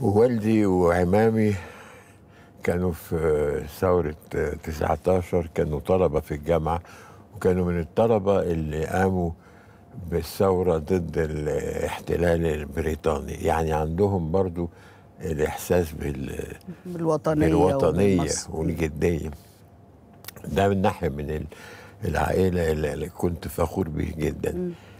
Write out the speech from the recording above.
ووالدي وعمامي كانوا في ثورة 19 كانوا طلبة في الجامعة وكانوا من الطلبة اللي قاموا بالثورة ضد الاحتلال البريطاني يعني عندهم برضو الإحساس بال... بالوطنية, بالوطنية والجدية ده من ناحية من العائلة اللي كنت فخور به جدا م.